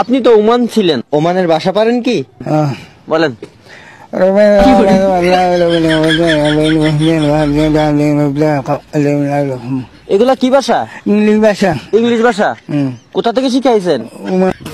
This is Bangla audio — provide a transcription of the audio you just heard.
আপনি তো ওমান ছিলেন ওমানের বাসা পারেন কি হ্যাঁ। বলেন এগুলা কি ভাষা ইংলিশ ভাষা ইংলিশ ভাষা কোথা থেকে শিখাইছেন